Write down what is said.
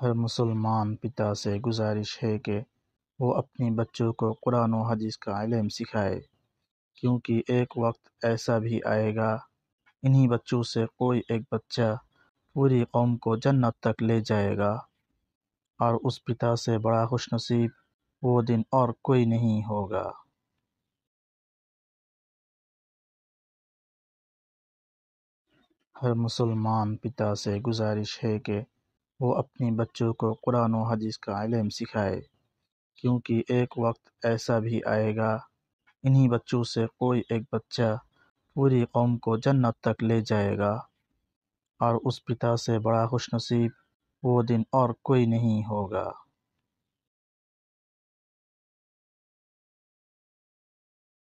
हर मुसलमान पिता से गुजारिश है कि वो अपने बच्चों को कुरान और हदीस का इलम सिखाए क्योंकि एक वक्त ऐसा भी आएगा इन्हीं बच्चों से कोई एक बच्चा पूरी कौम को जन्नत तक ले जाएगा और उस पिता से बड़ा खुश नसीब वो दिन और कोई नहीं होगा हर मुसलमान पिता से गुजारिश है कि वो अपने बच्चों को कुरान और हदीस का इल्म सिखाए क्योंकि एक वक्त ऐसा भी आएगा इन्हीं बच्चों से कोई एक बच्चा पूरी कौम को जन्नत तक ले जाएगा और उस पिता से बड़ा खुशनसीब वो दिन और कोई नहीं होगा